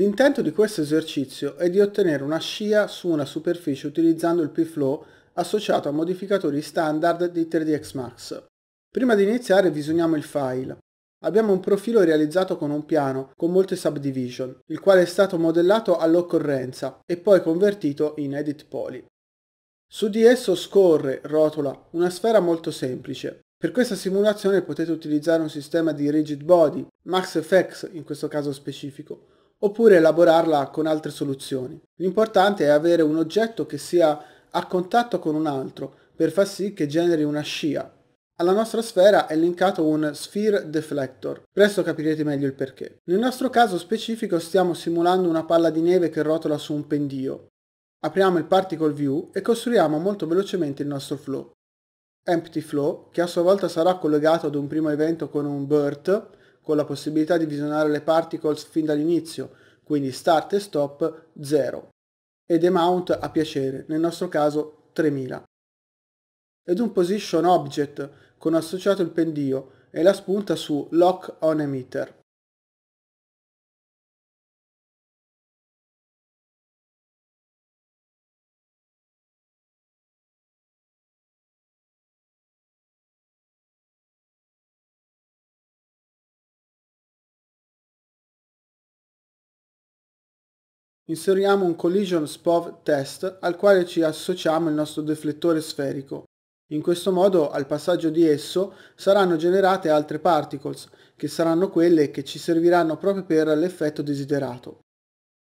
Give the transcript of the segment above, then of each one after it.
L'intento di questo esercizio è di ottenere una scia su una superficie utilizzando il P-Flow associato a modificatori standard di 3 dx Max. Prima di iniziare visioniamo il file. Abbiamo un profilo realizzato con un piano con molte subdivision, il quale è stato modellato all'occorrenza e poi convertito in edit poly. Su di esso scorre, rotola, una sfera molto semplice. Per questa simulazione potete utilizzare un sistema di rigid body, Max in questo caso specifico, oppure elaborarla con altre soluzioni. L'importante è avere un oggetto che sia a contatto con un altro per far sì che generi una scia. Alla nostra sfera è linkato un Sphere Deflector, presto capirete meglio il perché. Nel nostro caso specifico stiamo simulando una palla di neve che rotola su un pendio. Apriamo il Particle View e costruiamo molto velocemente il nostro flow. Empty Flow, che a sua volta sarà collegato ad un primo evento con un BERT, con la possibilità di visionare le particles fin dall'inizio, quindi start e stop 0, e demount a piacere, nel nostro caso 3000. Ed un position object con associato il pendio e la spunta su lock on emitter. inseriamo un collision SPOV test al quale ci associamo il nostro deflettore sferico. In questo modo al passaggio di esso saranno generate altre particles, che saranno quelle che ci serviranno proprio per l'effetto desiderato.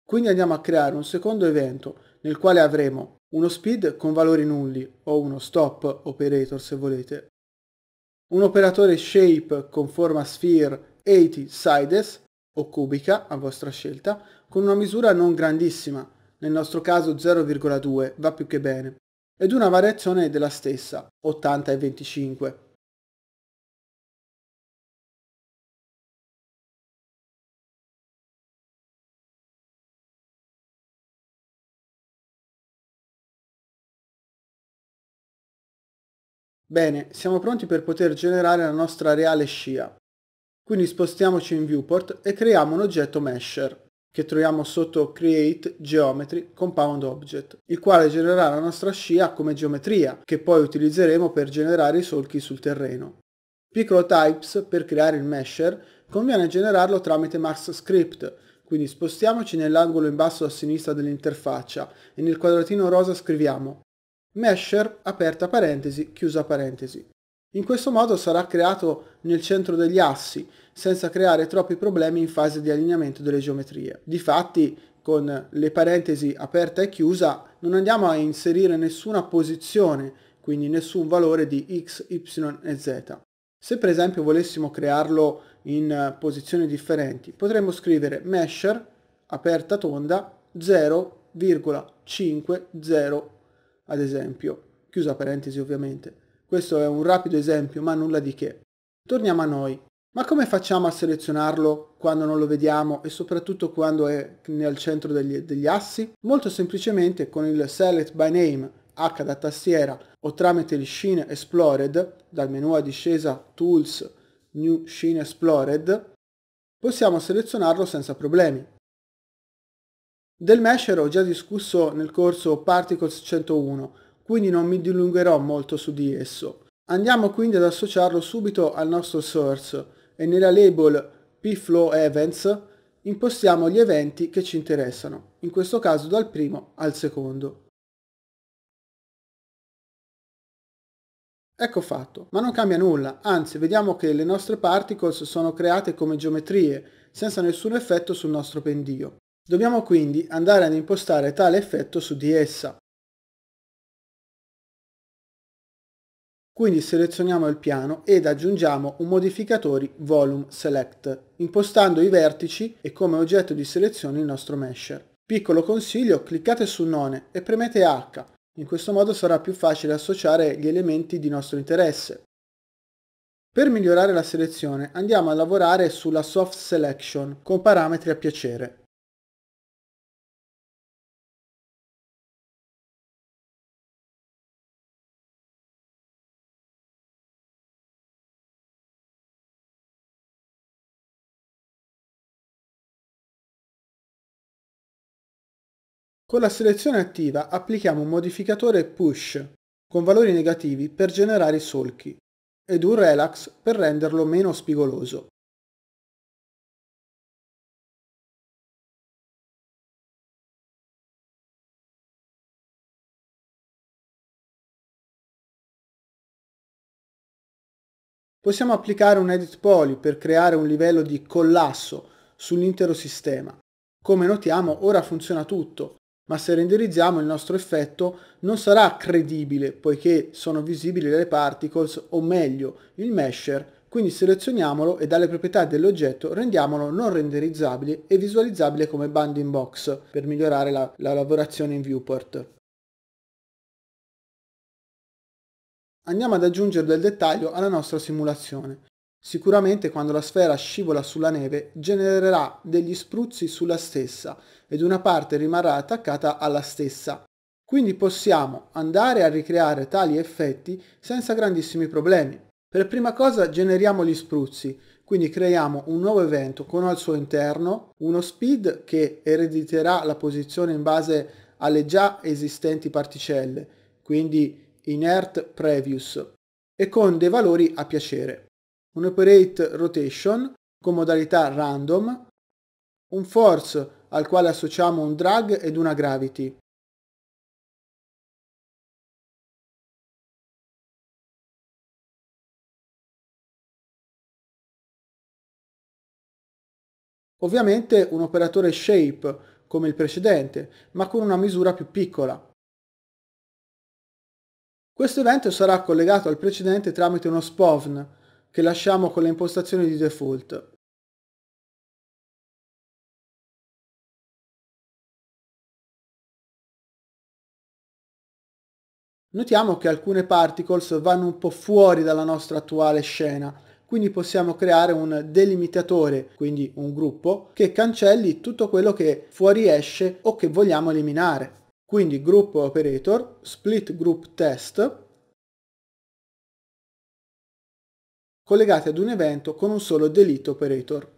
Quindi andiamo a creare un secondo evento nel quale avremo uno speed con valori nulli o uno stop operator se volete, un operatore shape con forma sphere 80 sides o cubica, a vostra scelta, con una misura non grandissima, nel nostro caso 0,2, va più che bene, ed una variazione della stessa, 80 e 25. Bene, siamo pronti per poter generare la nostra reale scia. Quindi spostiamoci in viewport e creiamo un oggetto mesher che troviamo sotto Create Geometry Compound Object, il quale genererà la nostra scia come geometria, che poi utilizzeremo per generare i solchi sul terreno. Piccolo Types, per creare il mesher, conviene generarlo tramite Mars Script, quindi spostiamoci nell'angolo in basso a sinistra dell'interfaccia e nel quadratino rosa scriviamo mesher aperta parentesi chiusa parentesi. In questo modo sarà creato nel centro degli assi, senza creare troppi problemi in fase di allineamento delle geometrie. Difatti, con le parentesi aperta e chiusa, non andiamo a inserire nessuna posizione, quindi nessun valore di x, y e z. Se per esempio volessimo crearlo in posizioni differenti, potremmo scrivere mesher, aperta tonda, 0,50 ad esempio, chiusa parentesi ovviamente. Questo è un rapido esempio, ma nulla di che. Torniamo a noi. Ma come facciamo a selezionarlo quando non lo vediamo e soprattutto quando è nel centro degli, degli assi? Molto semplicemente con il Select by Name H da tastiera o tramite il Sheen Explored, dal menu a discesa Tools New Sheen Explored, possiamo selezionarlo senza problemi. Del mesher ho già discusso nel corso Particles 101, quindi non mi dilungherò molto su di esso. Andiamo quindi ad associarlo subito al nostro source e nella label pflow events impostiamo gli eventi che ci interessano, in questo caso dal primo al secondo. Ecco fatto, ma non cambia nulla, anzi vediamo che le nostre particles sono create come geometrie, senza nessun effetto sul nostro pendio. Dobbiamo quindi andare ad impostare tale effetto su di essa. Quindi selezioniamo il piano ed aggiungiamo un modificatore volume select, impostando i vertici e come oggetto di selezione il nostro mesher. Piccolo consiglio, cliccate su none e premete H, in questo modo sarà più facile associare gli elementi di nostro interesse. Per migliorare la selezione andiamo a lavorare sulla soft selection con parametri a piacere. Con la selezione attiva applichiamo un modificatore push con valori negativi per generare i solchi ed un relax per renderlo meno spigoloso. Possiamo applicare un edit poly per creare un livello di collasso sull'intero sistema. Come notiamo ora funziona tutto, ma se renderizziamo il nostro effetto non sarà credibile poiché sono visibili le particles o meglio il mesher, quindi selezioniamolo e dalle proprietà dell'oggetto rendiamolo non renderizzabile e visualizzabile come banding box per migliorare la, la lavorazione in viewport. Andiamo ad aggiungere del dettaglio alla nostra simulazione. Sicuramente quando la sfera scivola sulla neve genererà degli spruzzi sulla stessa ed una parte rimarrà attaccata alla stessa. Quindi possiamo andare a ricreare tali effetti senza grandissimi problemi. Per prima cosa generiamo gli spruzzi, quindi creiamo un nuovo evento con al suo interno uno speed che erediterà la posizione in base alle già esistenti particelle, quindi inert previous, e con dei valori a piacere un operate rotation con modalità random, un force al quale associamo un drag ed una gravity. Ovviamente un operatore shape come il precedente, ma con una misura più piccola. Questo evento sarà collegato al precedente tramite uno spawn, che lasciamo con le impostazioni di default. Notiamo che alcune particles vanno un po' fuori dalla nostra attuale scena, quindi possiamo creare un delimitatore, quindi un gruppo, che cancelli tutto quello che fuoriesce o che vogliamo eliminare. Quindi gruppo operator, split group test, collegati ad un evento con un solo delete operator.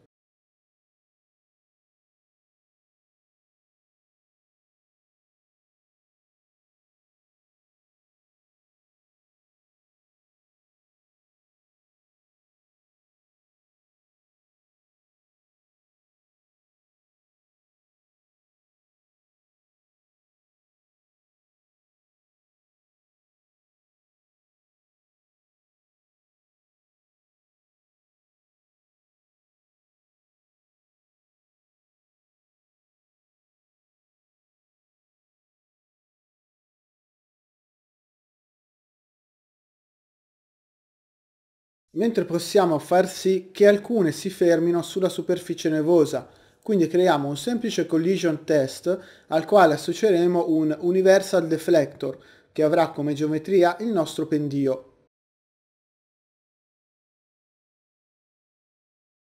mentre possiamo far sì che alcune si fermino sulla superficie nevosa, quindi creiamo un semplice collision test al quale associeremo un universal deflector che avrà come geometria il nostro pendio.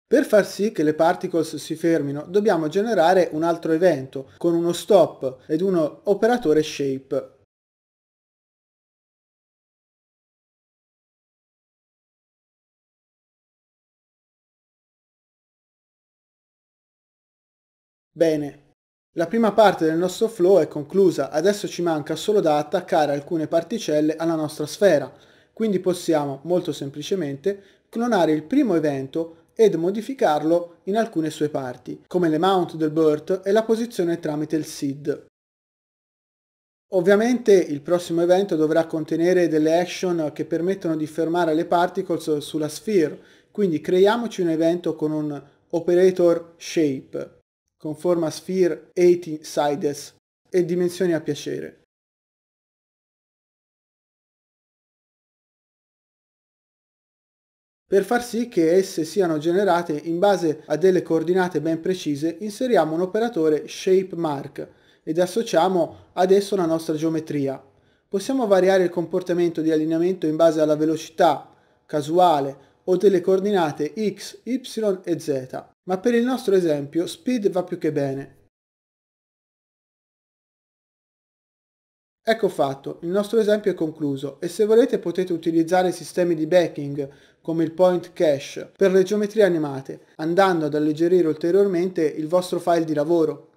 Per far sì che le particles si fermino dobbiamo generare un altro evento con uno stop ed un operatore shape. Bene, la prima parte del nostro flow è conclusa, adesso ci manca solo da attaccare alcune particelle alla nostra sfera, quindi possiamo molto semplicemente clonare il primo evento ed modificarlo in alcune sue parti, come le mount del BERT e la posizione tramite il SID. Ovviamente il prossimo evento dovrà contenere delle action che permettono di fermare le particles sulla sphere, quindi creiamoci un evento con un operator shape con forma sphere 18 sides e dimensioni a piacere. Per far sì che esse siano generate in base a delle coordinate ben precise inseriamo un operatore shapeMark ed associamo ad esso la nostra geometria. Possiamo variare il comportamento di allineamento in base alla velocità, casuale o delle coordinate x, y e z ma per il nostro esempio speed va più che bene. Ecco fatto, il nostro esempio è concluso e se volete potete utilizzare sistemi di backing come il point cache per le geometrie animate, andando ad alleggerire ulteriormente il vostro file di lavoro.